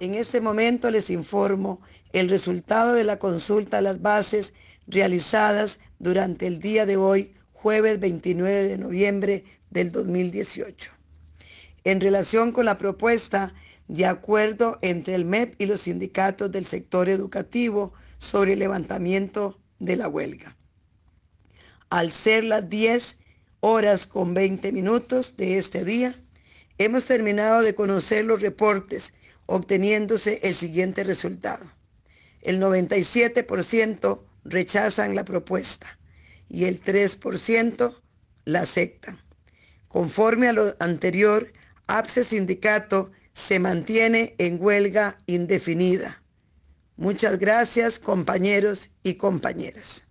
En este momento les informo el resultado de la consulta a las bases realizadas durante el día de hoy, jueves 29 de noviembre del 2018. En relación con la propuesta de acuerdo entre el MEP y los sindicatos del sector educativo sobre el levantamiento de la huelga. Al ser las 10 horas con 20 minutos de este día, hemos terminado de conocer los reportes obteniéndose el siguiente resultado. El 97% rechazan la propuesta y el 3% la aceptan. Conforme a lo anterior, APSE Sindicato se mantiene en huelga indefinida. Muchas gracias compañeros y compañeras.